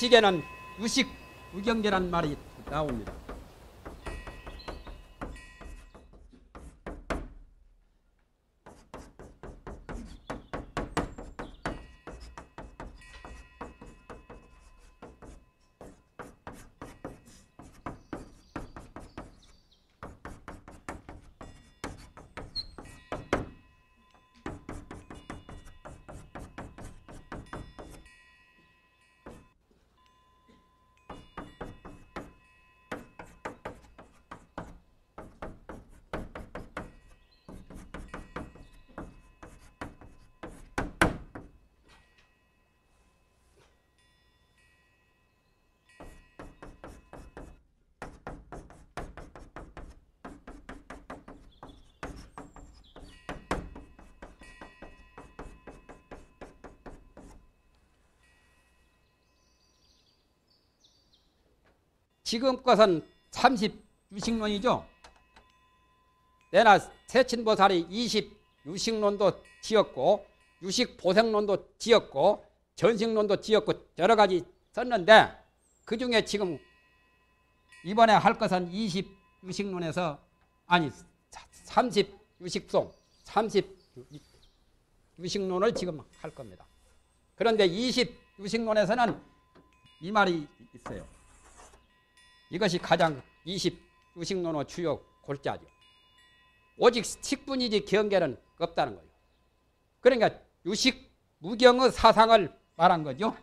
시계는 의식, 우경계란 말이 나옵니다. 지금 것은 30 유식론이죠. 내나 세친보살이 20 유식론도 지었고 유식 보생론도 지었고 전식론도 지었고 여러 가지 썼는데 그 중에 지금 이번에 할 것은 20 유식론에서 아니 30 유식송 30 유식론을 지금 할 겁니다. 그런데 20 유식론에서는 이 말이 있어요. 이것이 가장 2 0주식론의 주요 골자죠. 오직 식분이지 경계는 없다는 거예요. 그러니까 유식 무경의 사상을 말한 거죠.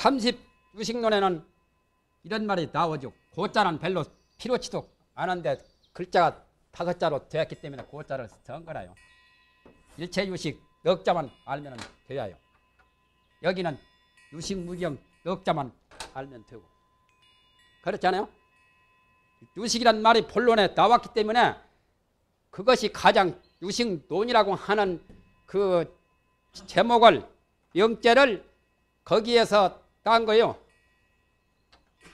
30유식론에는 이런 말이 나오죠. 고자는 별로 필요치도 않은데 글자가 다섯 자로 되었기 때문에 고자를 쓴 거라요. 일체 유식 넉자만 알면 되어요. 여기는 유식 무경 넉자만 알면 되고 그렇잖아요. 유식이란 말이 본론에 나왔기 때문에 그것이 가장 유식론이라고 하는 그 제목을 영제를 거기에서 딴 거요.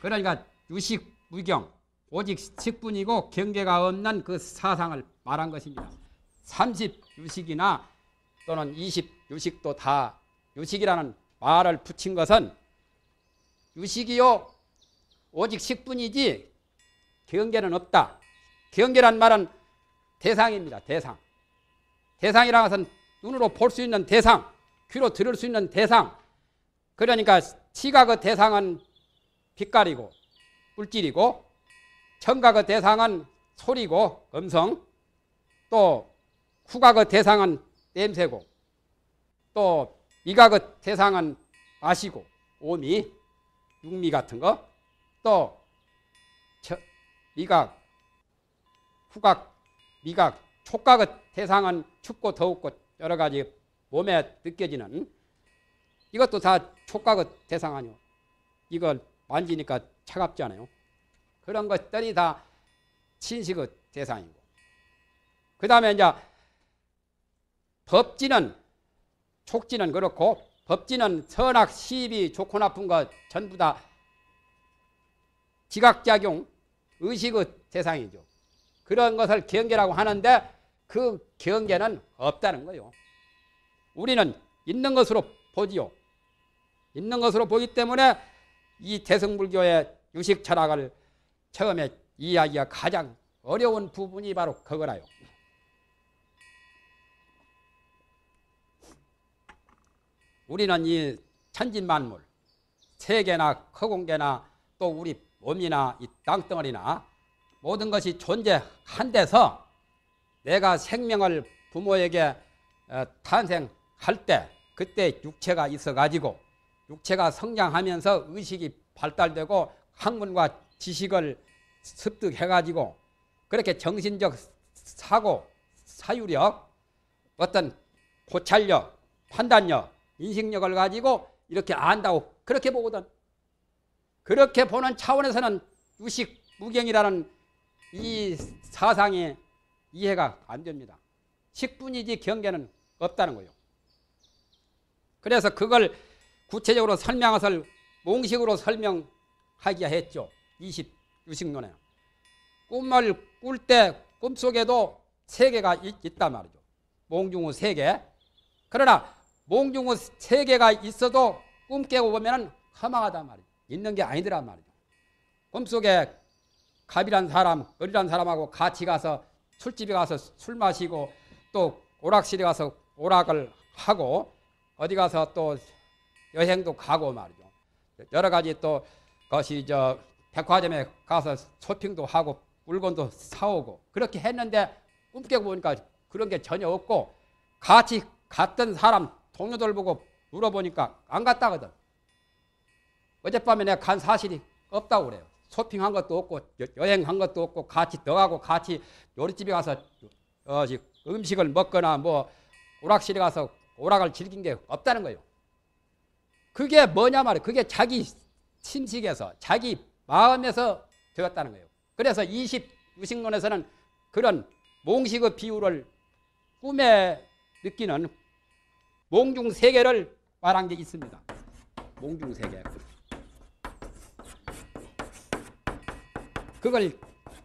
그러니까 유식 무경 오직 식분이고 경계가 없는 그 사상을 말한 것입니다. 30 유식이나 또는 20 유식도 다 유식이라는 말을 붙인 것은 유식이요 오직 식분이지 경계는 없다. 경계란 말은 대상입니다. 대상. 대상이라는 것은 눈으로 볼 수 있는 대상, 귀로 들을 수 있는 대상. 그러니까 시각의 그 대상은 빛깔이고 물질이고 청각의 그 대상은 소리고 음성 또 후각의 그 대상은 냄새고 또 미각의 대상은 맛이고 오미 육미 같은 거 또 미각 후각 미각 촉각의 대상은 춥고 더웠고 여러 가지 몸에 느껴지는 이것도 다 촉각의 대상 아니오. 이걸 만지니까 차갑지 않아요. 그런 것들이 다 신식의 대상이고. 그 다음에 이제 법지는 촉지는 그렇고 법지는 선악, 시비, 좋고 나쁜 것 전부 다 지각작용, 의식의 대상이죠. 그런 것을 경계라고 하는데 그 경계는 없다는 거요 우리는 있는 것으로 보지요. 있는 것으로 보기 때문에 이 대승불교의 유식 철학을 처음에 이야기가 가장 어려운 부분이 바로 그거라요. 우리는 이 천진만물, 세계나 허공계나 또 우리 몸이나 이 땅덩어리나 모든 것이 존재한 데서 내가 생명을 부모에게 어, 탄생할 때 그때 육체가 있어가지고 육체가 성장하면서 의식이 발달되고 학문과 지식을 습득해가지고 그렇게 정신적 사고, 사유력, 어떤 고찰력, 판단력, 인식력을 가지고 이렇게 안다고 그렇게 보거든. 그렇게 보는 차원에서는 유식 무경이라는 이 사상이 이해가 안 됩니다. 식분이지 경계는 없다는 거예요. 그래서 그걸 구체적으로 설명을 몽식으로 설명하기 했죠. 20 유식론에. 꿈을 꿀 때 꿈속에도 세계가 있, 단 말이죠. 몽중후 세계. 그러나 몽중후 세계가 있어도 꿈 깨고 보면은 허망하단 말이죠. 있는 게 아니더란 말이죠. 꿈속에 갑이란 사람, 을이란 사람하고 같이 가서 술집에 가서 술 마시고 또 오락실에 가서 오락을 하고 어디 가서 또 여행도 가고 말이죠. 여러 가지 또 것이 저 백화점에 가서 쇼핑도 하고 물건도 사오고 그렇게 했는데 꿈깨 보니까 그런 게 전혀 없고 같이 갔던 사람 동료들 보고 물어보니까 안 갔다거든. 어젯밤에 내가 간 사실이 없다고 그래요. 쇼핑한 것도 없고 여행한 것도 없고 같이 너가고 같이 요리집에 가서 어, 음식을 먹거나 뭐 오락실에 가서 오락을 즐긴 게 없다는 거예요. 그게 뭐냐 말이에요. 그게 자기 심식에서 자기 마음에서 되었다는 거예요. 그래서 20 무식론에서는 그런 몽식의 비유를 꿈에 느끼는 몽중 세계를 말한 게 있습니다. 몽중 세계. 그걸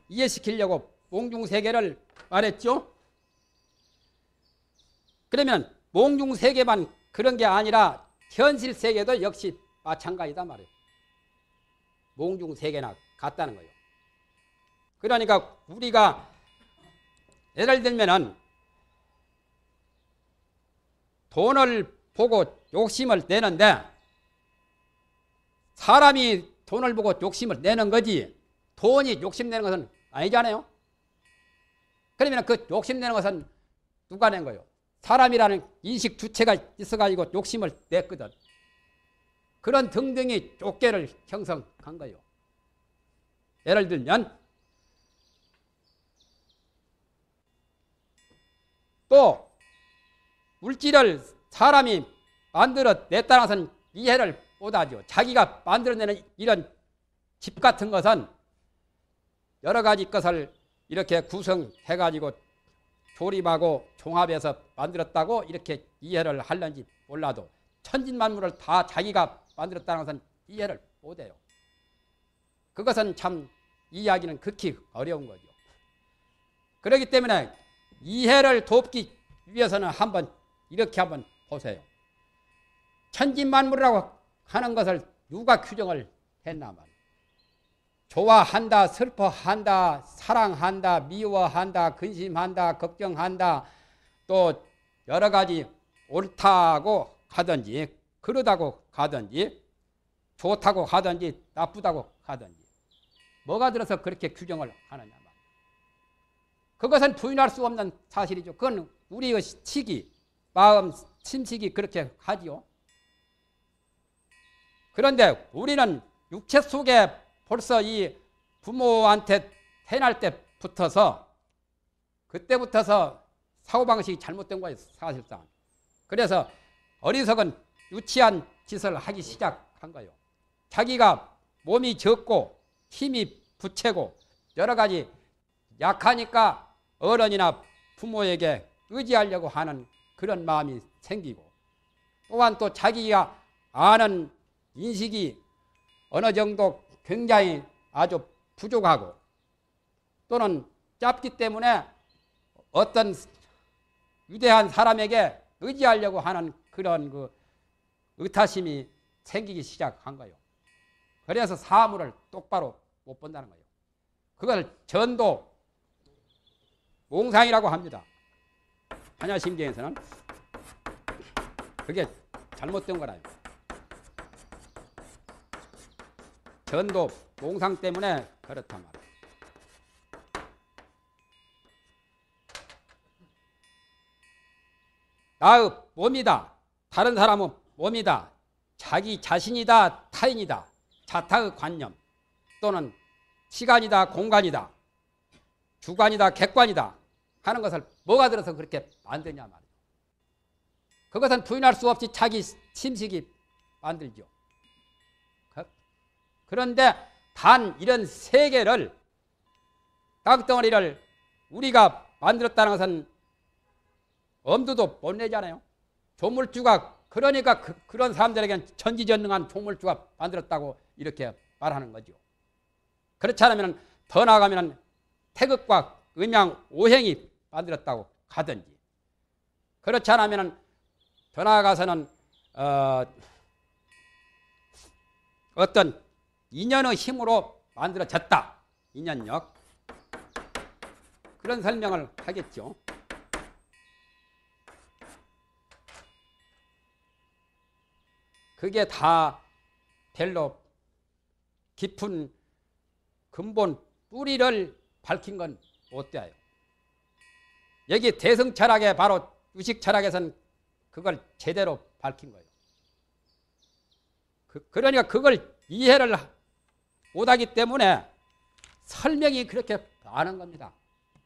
이해시키려고 몽중 세계를 말했죠. 그러면 몽중 세계만 그런 게 아니라 현실 세계도 역시 마찬가지다 말이에요. 몽중 세계나 같다는 거예요. 그러니까 우리가 예를 들면은 돈을 보고 욕심을 내는데 사람이 돈을 보고 욕심을 내는 거지 돈이 욕심 내는 것은 아니잖아요. 그러면 그 욕심 내는 것은 누가 낸 거예요? 사람이라는 인식 주체가 있어가지고 욕심을 냈거든. 그런 등등이 족계를 형성한 거예요. 예를 들면 또 물질을 사람이 만들어냈다는 이해를 못하죠. 자기가 만들어내는 이런 집 같은 것은 여러 가지 것을 이렇게 구성해가지고 조립하고 종합해서 만들었다고 이렇게 이해를 할는지 몰라도 천진만물을 다 자기가 만들었다는 것은 이해를 못해요. 그것은 참 이해하기는 극히 어려운 거죠. 그렇기 때문에 이해를 돕기 위해서는 한번 이렇게 한번 보세요. 천진만물이라고 하는 것을 누가 규정을 했나 말이에요. 좋아한다, 슬퍼한다, 사랑한다, 미워한다, 근심한다, 걱정한다, 또 여러 가지 옳다고 하든지, 그러다고 하든지, 좋다고 하든지, 나쁘다고 하든지, 뭐가 들어서 그렇게 규정을 하느냐. 그것은 부인할 수 없는 사실이죠. 그건 우리의 식이, 마음, 침식이 그렇게 하지요. 그런데 우리는 육체 속에 벌써 이 부모한테 태어날 때부터서 그때부터서 사고방식이 잘못된 거예요 사실상 그래서 어리석은 유치한 짓을 하기 시작한 거예요 자기가 몸이 적고 힘이 부채고 여러 가지 약하니까 어른이나 부모에게 의지하려고 하는 그런 마음이 생기고 또한 또 자기가 아는 인식이 어느 정도 굉장히 아주 부족하고 또는 짧기 때문에 어떤 위대한 사람에게 의지하려고 하는 그런 그 의타심이 생기기 시작한 거예요. 그래서 사물을 똑바로 못 본다는 거예요. 그걸 전도, 몽상이라고 합니다. 한야심경에서는 그게 잘못된 거라요. 전도 몽상 때문에 그렇단 말이에요. 나의 몸이다. 다른 사람은 몸이다. 자기 자신이다. 타인이다. 자타의 관념 또는 시간이다. 공간이다. 주관이다. 객관이다. 하는 것을 뭐가 들어서 그렇게 만드냐 말이죠. 그것은 부인할 수 없이 자기 심식이 만들죠. 그런데 단 이런 세계를 땅덩어리를 우리가 만들었다는 것은 엄두도 못 내잖아요. 조물주가 그러니까 그, 런 사람들에게는 전지전능한 조물주가 만들었다고 이렇게 말하는 거죠. 그렇지 않으면 더 나아가면 태극과 음양 오행이 만들었다고 가든지 그렇지 않으면 더 나아가서는 어, 어떤 인연의 힘으로 만들어졌다. 인연력. 그런 설명을 하겠죠. 그게 다 별로 깊은 근본 뿌리를 밝힌 건 어때요? 여기 대승 철학에 바로 유식 철학에선 그걸 제대로 밝힌 거예요. 그, 러니까 그걸 이해를 못하기 때문에 설명이 그렇게 많은 겁니다.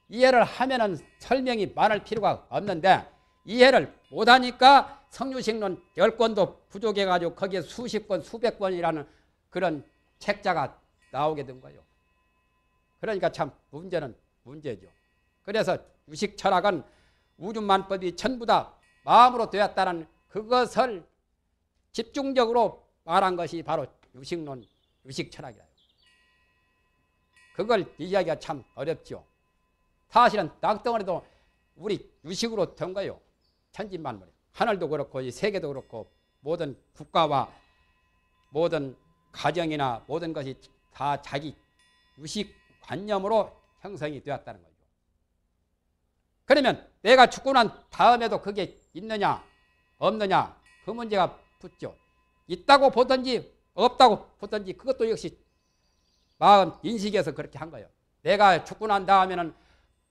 이해를 하면은 설명이 많을 필요가 없는데 이해를 못하니까 성유식론 10권도 부족해가지고 거기에 수십 권, 수백 권이라는 그런 책자가 나오게 된 거예요. 그러니까 참 문제는 문제죠. 그래서 유식 철학은 우주만법이 전부 다 마음으로 되었다는 그것을 집중적으로 말한 것이 바로 유식론, 유식 철학이에요 그걸 이하기가참 어렵죠. 사실은 낙동어리도 우리 유식으로 된 거예요. 천진만 물 하늘도 그렇고 이 세계도 그렇고 모든 국가와 모든 가정이나 모든 것이 다 자기 유식 관념으로 형성이 되었다는 거죠. 그러면 내가 죽고 난 다음에도 그게 있느냐 없느냐 그 문제가 붙죠. 있다고 보든지 없다고 보든지 그것도 역시 마음 인식에서 그렇게 한 거예요. 내가 죽고 난 다음에는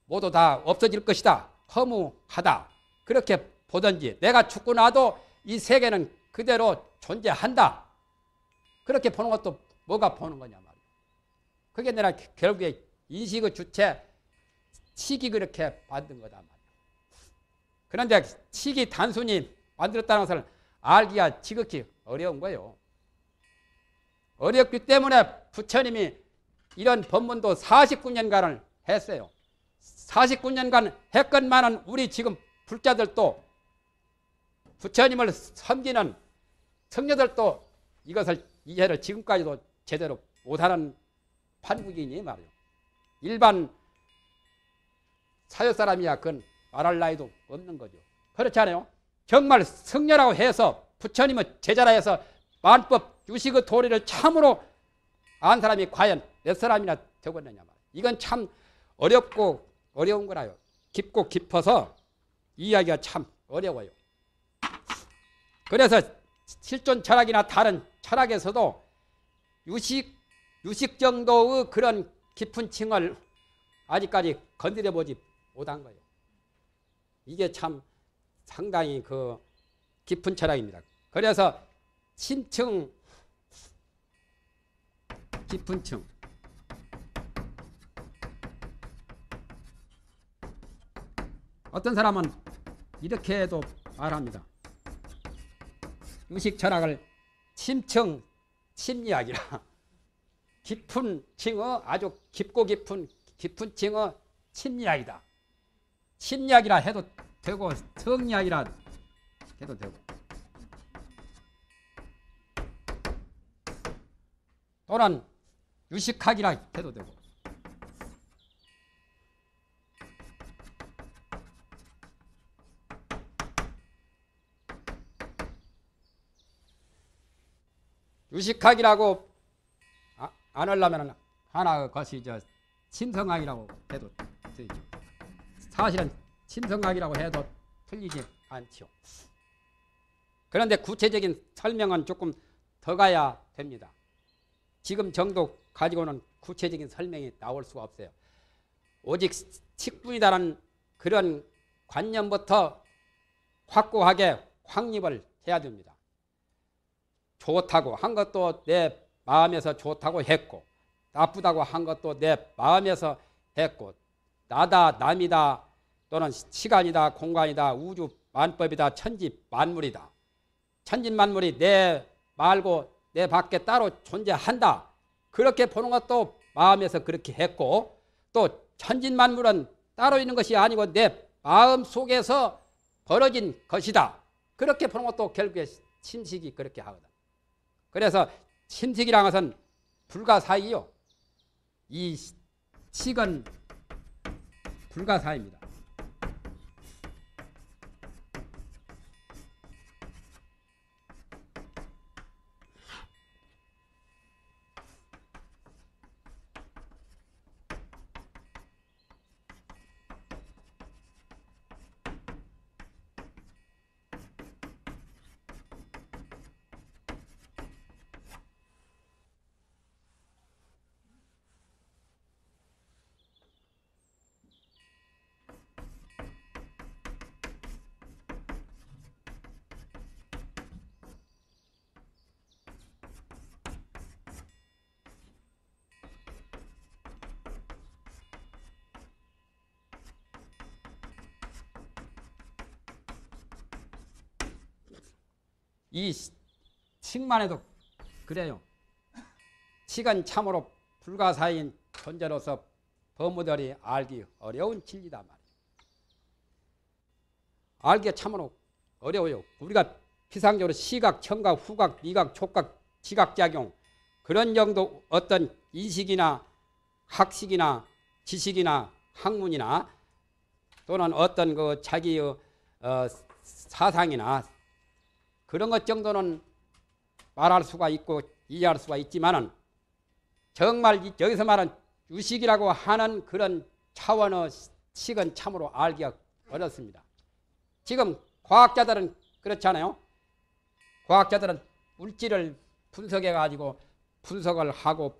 모두 다 없어질 것이다. 허무하다. 그렇게 보든지 내가 죽고 나도 이 세계는 그대로 존재한다. 그렇게 보는 것도 뭐가 보는 거냐 말이야. 그게 내가 결국에 인식의 주체 식이 그렇게 만든 거다 말이야. 그런데 식이 단순히 만들었다는 것을 알기가 지극히 어려운 거예요. 어렵기 때문에 부처님이 이런 법문도 49년간을 했어요. 49년간 했건만은 우리 지금 불자들도 부처님을 섬기는 성녀들도 이것을 이해를 지금까지도 제대로 못하는 판국이니 말이요. 일반 사회 사람이야 그건 말할 나이도 없는 거죠. 그렇지 않아요? 정말 성녀라고 해서 부처님의 제자라 해서 만법 주식의 그 도리를 참으로 안 사람이 과연 몇 사람이나 적었느냐 말이에요. 이건 참 어렵고 어려운 거라요. 깊고 깊어서 이야기가 참 어려워요. 그래서 실존 철학이나 다른 철학에서도 유식 유식 정도의 그런 깊은 층을 아직까지 건드려 보지 못한 거예요. 이게 참 상당히 그 깊은 철학입니다. 그래서 신층 깊은 층 어떤 사람은 이렇게도 말합니다. 의식 철학을 침층 침이학이라 깊은 층어 아주 깊고 깊은 깊은 층어 침이학이다. 침이학이라 해도 되고 성이학이라 해도 되고 또는 유식학이라 해도 되고 유식학이라고 아, 안 하려면 하나 그 것이 저 신성학이라고 해도 되죠. 사실은 신성학이라고 해도 틀리지 않죠. 그런데 구체적인 설명은 조금 더 가야 됩니다. 지금 정도 가지고는 구체적인 설명이 나올 수가 없어요. 오직 식분이다라는 그런 관념부터 확고하게 확립을 해야 됩니다. 좋다고 한 것도 내 마음에서 좋다고 했고 나쁘다고 한 것도 내 마음에서 했고 나다 남이다 또는 시간이다 공간이다 우주 만법이다 천지 만물이다 천지 만물이 내 말고 내 밖에 따로 존재한다 그렇게 보는 것도 마음에서 그렇게 했고 또 천진만물은 따로 있는 것이 아니고 내 마음 속에서 벌어진 것이다. 그렇게 보는 것도 결국에 침식이 그렇게 하거든. 그래서 침식이란 것은 불가사의요. 이 식은 불가사입니다. 이 칙만 해도 그래요. 칙은 참으로 불가사인 존재로서 법무들이 알기 어려운 진리다 말이에요. 알기 참으로 어려워요. 우리가 피상적으로 시각, 청각, 후각, 미각, 촉각, 지각작용 그런 정도 어떤 인식이나 학식이나 지식이나 학문이나 또는 어떤 그 자기의 어, 사상이나 그런 것 정도는 말할 수가 있고 이해할 수가 있지만은 정말 여기서 말한 유식이라고 하는 그런 차원의 식은 참으로 알기가 어렵습니다. 지금 과학자들은 그렇잖아요. 과학자들은 물질을 분석해 가지고 분석을 하고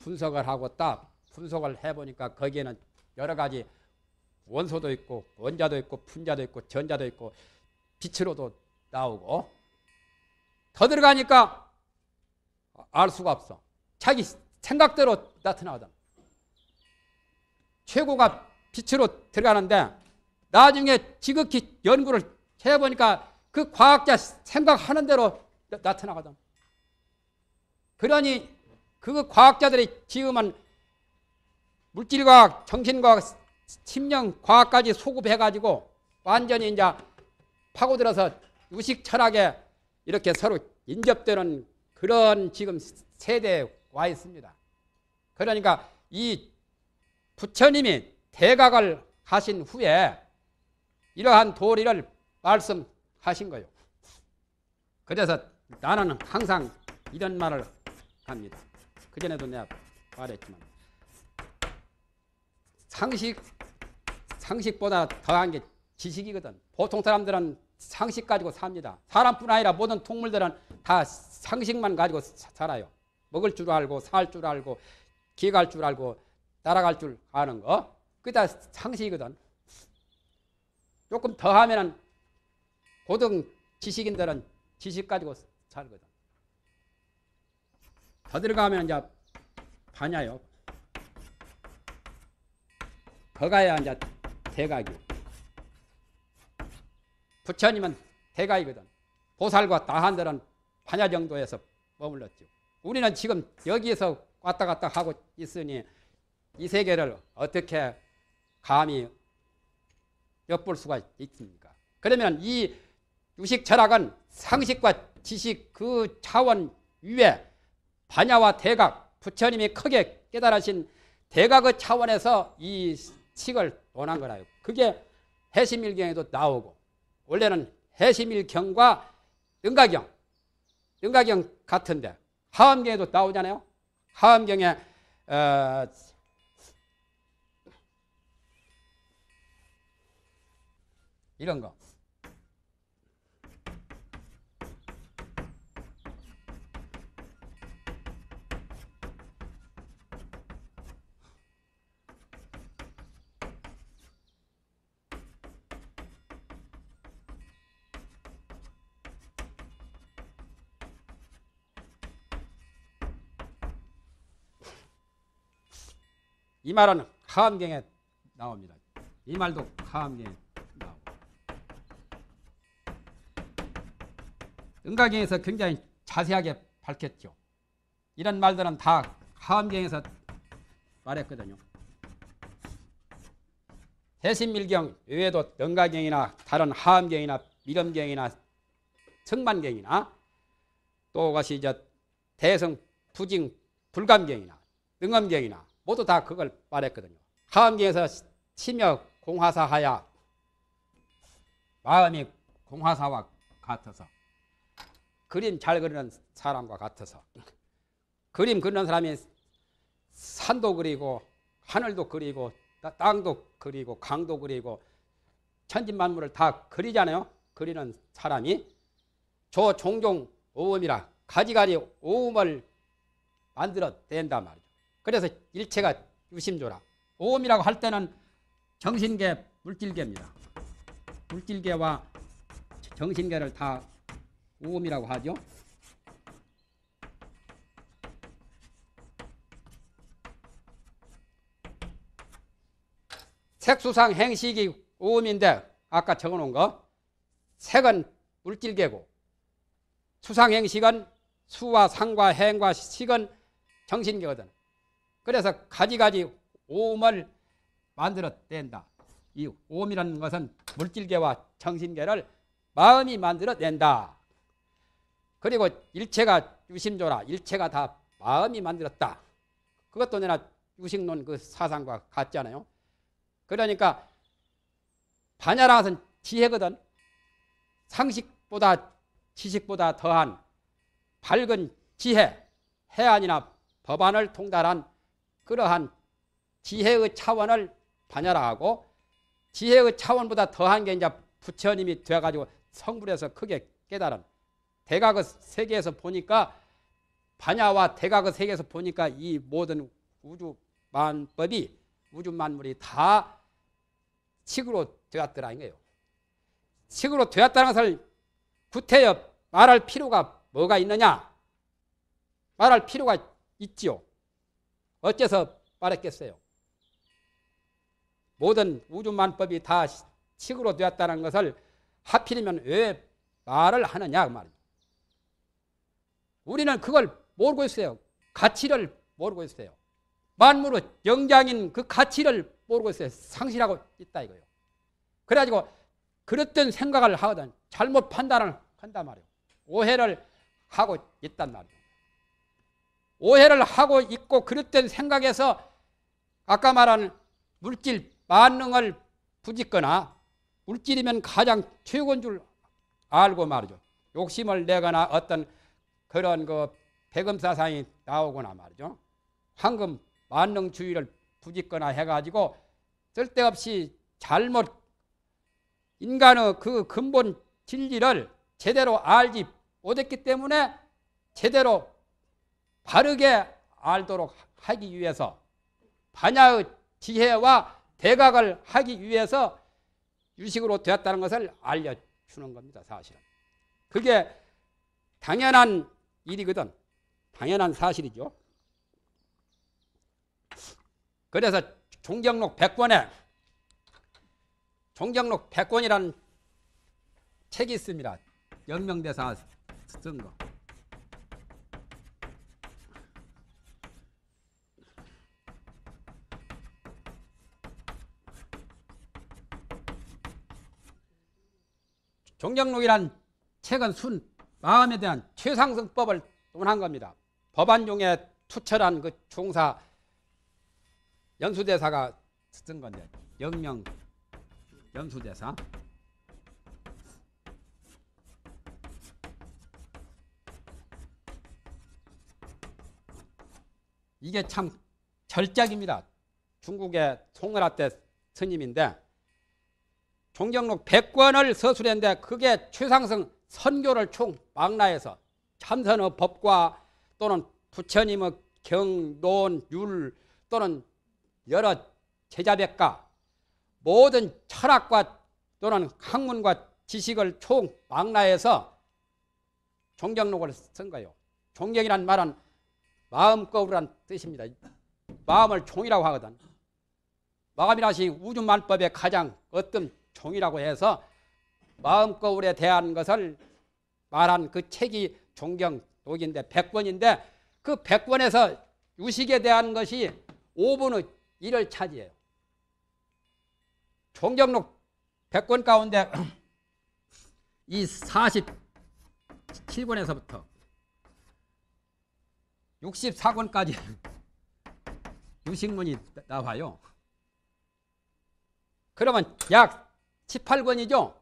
분석을 하고 딱 분석을 해보니까 거기에는 여러 가지 원소도 있고 원자도 있고 분자도 있고 전자도 있고 빛으로도 나오고 더 들어가니까 알 수가 없어. 자기 생각대로 나타나거든. 최고가 빛으로 들어가는데 나중에 지극히 연구를 해보니까 그 과학자 생각하는 대로 나, 타나거든 그러니 그 과학자들이 지금은 물질과학, 정신과학, 심령과학까지 소급해가지고 완전히 이제 파고들어서 유식 철학에 이렇게 서로 인접되는 그런 지금 세대에 와 있습니다. 그러니까 이 부처님이 대각을 하신 후에 이러한 도리를 말씀하신 거예요. 그래서 나는 항상 이런 말을 합니다. 그전에도 내가 말했지만 상식 상식보다 더한 게 지식이거든. 보통 사람들은 상식 가지고 삽니다. 사람뿐 아니라 모든 동물들은 다 상식만 가지고 살아요. 먹을 줄 알고 살 줄 알고 기갈 줄 알고 따라갈 줄 아는 거. 그게 다 상식이거든. 조금 더하면 고등 지식인들은 지식 가지고 살거든. 더 들어가면 이제 반야요. 더 가야 이제 대각이요. 부처님은 대가이거든. 보살과 다한들은 환야 정도에서 머물렀죠. 우리는 지금 여기에서 왔다 갔다 하고 있으니 이 세계를 어떻게 감히 엿볼 수가 있습니까? 그러면 이 유식 철학은 상식과 지식 그 차원 위에 반야와 대각 부처님이 크게 깨달으신 대각의 그 차원에서 이 식을 논한 거라요. 그게 해심일경에도 나오고 원래는 해심일경과 능가경, 능가경 같은데 하암경에도 나오잖아요. 하암경에 어, 이런 거이 말은 하암경에 나옵니다. 이 말도 하경에 나오고 은가경에서 굉장히 자세하게 밝혔죠. 이런 말들은 다하경에서 말했거든요. 대신밀경 외에도 은가경이나 다른 하경이나 미렴경이나 성만경이나 또 같이 이제 대성, 부징, 불감경이나 능엄경이나 모두 다 그걸 말했거든요. 하암경에서 심여 공화사하야 마음이 공화사와 같아서 그림 잘 그리는 사람과 같아서 그림 그리는 사람이 산도 그리고 하늘도 그리고 땅도 그리고 강도 그리고 천진만물을 다 그리잖아요. 그리는 사람이 저 종종 오음이라 가지가지 오음을 만들어 낸단 말이에요. 그래서 일체가 유심조라. 오음이라고 할 때는 정신계, 물질계입니다. 물질계와 정신계를 다 오음이라고 하죠. 색수상 행식이 오음인데 아까 적어놓은 거 색은 물질계고 수상 행식은 수와 상과 행과 식은 정신계거든. 그래서 가지가지 오음을 만들어낸다. 이 오음이라는 것은 물질계와 정신계를 마음이 만들어낸다. 그리고 일체가 유심조라 일체가 다 마음이 만들었다. 그것도 내나 유식론 그 사상과 같잖아요. 그러니까 반야라 것은 지혜거든. 상식보다 지식보다 더한 밝은 지혜, 해안이나 법안을 통달한 그러한 지혜의 차원을 반열화하고 지혜의 차원보다 더한 게 이제 부처님이 되어가지고 성불해서 크게 깨달은 대각의 그 세계에서 보니까 반야와 대각의 그 세계에서 보니까 이 모든 우주 만법이 우주 만물이 다 식으로 되었더라는 거예요. 식으로 되었다는 것을 구태여 말할 필요가 뭐가 있느냐? 말할 필요가 있지요. 어째서 빠랬겠어요? 모든 우주만법이 다 식으로 되었다는 것을 하필이면 왜 말을 하느냐 그 말입니다. 우리는 그걸 모르고 있어요. 가치를 모르고 있어요. 만물의 영장인 그 가치를 모르고 있어요. 상실하고 있다 이거예요. 그래가지고 그랬던 생각을 하거든 잘못 판단을 한단 말이에요. 오해를 하고 있단 말이에요. 오해를 하고 있고 그릇된 생각에서 아까 말한 물질 만능을 부짓거나 물질이면 가장 최고인 줄 알고 말이죠. 욕심을 내거나 어떤 그런 그 배금사상이 나오거나 말이죠. 황금 만능주의를 부짓거나 해가지고 쓸데없이 잘못 인간의 그 근본 진리를 제대로 알지 못했기 때문에 제대로 바르게 알도록 하기 위해서 반야의 지혜와 대각을 하기 위해서 유식으로 되었다는 것을 알려주는 겁니다. 사실은. 그게 당연한 일이거든. 당연한 사실이죠. 그래서 종경록 100권에 종경록 100권이라는 책이 있습니다. 연명대사 쓴 거. 종경록이란 책은 순 마음에 대한 최상승법을 논한 겁니다. 법안 중에 투철한 그 총사 연수대사가 쓴 건데 영명 연수대사 이게 참 절작입니다. 중국의 송을라때 스님인데 종경록 백0권을 서술했는데 그게 최상승 선교를 총 망라해서 참선의 법과 또는 부처님의 경, 논, 율 또는 여러 제자백과 모든 철학과 또는 학문과 지식을 총 망라해서 종경록을 쓴 거예요. 종경이란 말은 마음거울이란 뜻입니다. 마음을 종이라고 하거든. 마감이라시 우주만법의 가장 어떤 종이라고 해서 마음거울에 대한 것을 말한 그 책이 종경 독인데 100권인데 그 100권에서 유식에 대한 것이 5분의 1을 차지해요. 존경록 1권 가운데 이 47권에서부터 64권까지 유식문이 나와요. 그러면 약 18권이죠.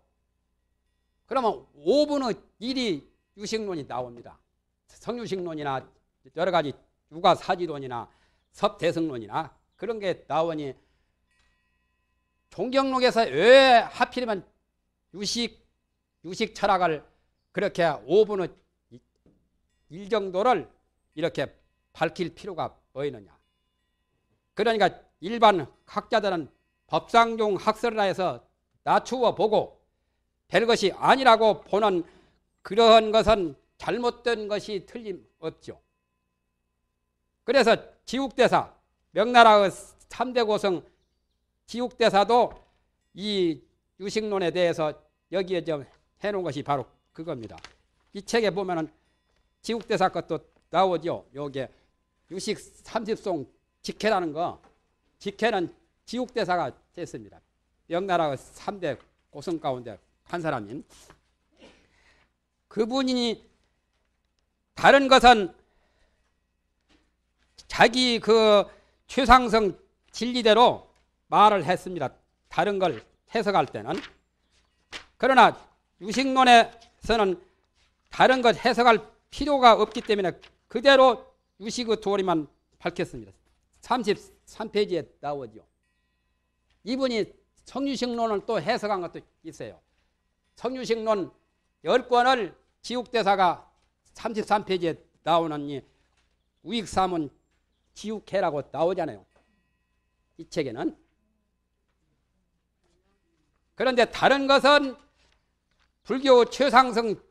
그러면 5분의 1이 유식론이 나옵니다. 성유식론이나 여러 가지 육아사지론이나 섭대성론이나 그런 게 나오니 종경록에서 왜 하필이면 유식, 유식 철학을 그렇게 5분의 1 정도를 이렇게 밝힐 필요가 보이느냐. 그러니까 일반 학자들은 법상종 학설이라 해서 낮추어 보고 될 것이 아니라고 보는 그러한 것은 잘못된 것이 틀림없죠. 그래서 지국대사, 명나라의 3대 고성 지국대사도 이 유식론에 대해서 여기에 좀 해놓은 것이 바로 그겁니다. 이 책에 보면은 지국대사 것도 나오죠. 여기에 유식 30송 직회라는 거. 직회는 지국대사가 됐습니다. 영나라 3대 고성 가운데 한 사람인 그분이 다른 것은 자기 그 최상성 진리대로 말을 했습니다. 다른 걸 해석할 때는. 그러나 유식론에서는 다른 것 해석할 필요가 없기 때문에 그대로 유식의 도리만 밝혔습니다. 33페이지에 나오죠. 이분이 성유식론을 또 해석한 것도 있어요. 성유식론 10권을 지옥대사가 33페이지에 나오는 우익삼은 지옥해라고 나오잖아요. 이 책에는. 그런데 다른 것은 불교 최상승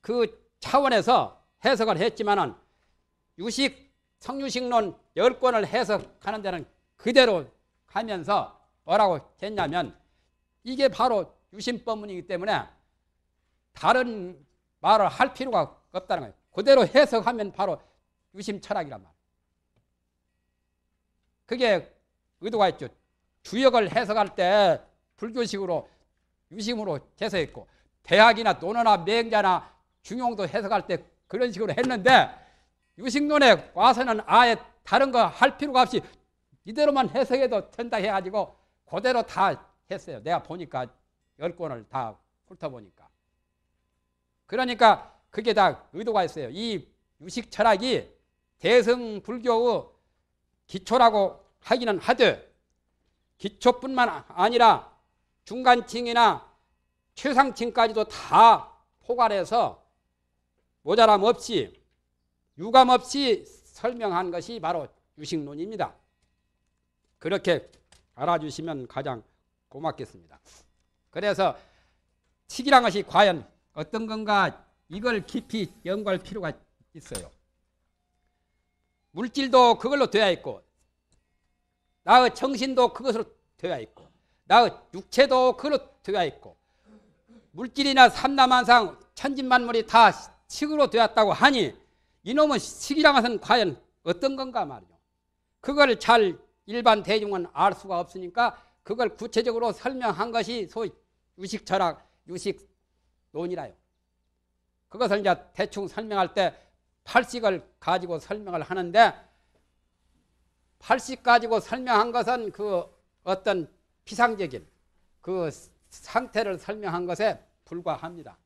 그 차원에서 해석을 했지만은 유식, 성유식론 10권을 해석하는 데는 그대로 가면서 뭐라고 했냐면 이게 바로 유심법문이기 때문에 다른 말을 할 필요가 없다는 거예요. 그대로 해석하면 바로 유심 철학이란 말. 그게 의도가 있죠. 주역을 해석할 때 불교식으로 유심으로 해석했고 대학이나 도너나 맹자나 중용도 해석할 때 그런 식으로 했는데 유식론에 와서는 아예 다른 거 할 필요가 없이 이대로만 해석해도 된다 해가지고 그대로 다 했어요. 내가 보니까 열 권을 다 훑어보니까. 그러니까 그게 다 의도가 있어요. 이 유식 철학이 대승 불교의 기초라고 하기는 하되 기초뿐만 아니라 중간층이나 최상층까지도 다 포괄해서 모자람 없이 유감 없이 설명한 것이 바로 유식론입니다. 그렇게 알아주시면 가장 고맙겠습니다. 그래서 칙이란 것이 과연 어떤 건가 이걸 깊이 연구할 필요가 있어요. 물질도 그걸로 되어 있고 나의 정신도 그것으로 되어 있고 나의 육체도 그걸로 되어 있고 물질이나 삼남만상 천진만물이 다 식으로 되었다고 하니 이놈의 식이란 것은 과연 어떤 건가 말이죠. 그걸 잘 일반 대중은 알 수가 없으니까 그걸 구체적으로 설명한 것이 소위 유식 철학, 유식 논이라요. 그것을 이제 대충 설명할 때 팔식을 가지고 설명을 하는데 팔식 가지고 설명한 것은 그 어떤 피상적인 그 상태를 설명한 것에 불과합니다.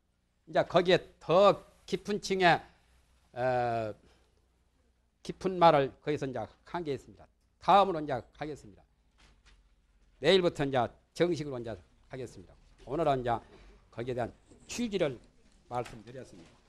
이제 거기에 더 깊은 층의 어, 깊은 말을 거기서 이제 한게 있습니다. 다음으로 이제 가겠습니다. 내일부터 이제 정식으로 이제 하겠습니다. 오늘은 이제 거기에 대한 취지를 말씀드렸습니다.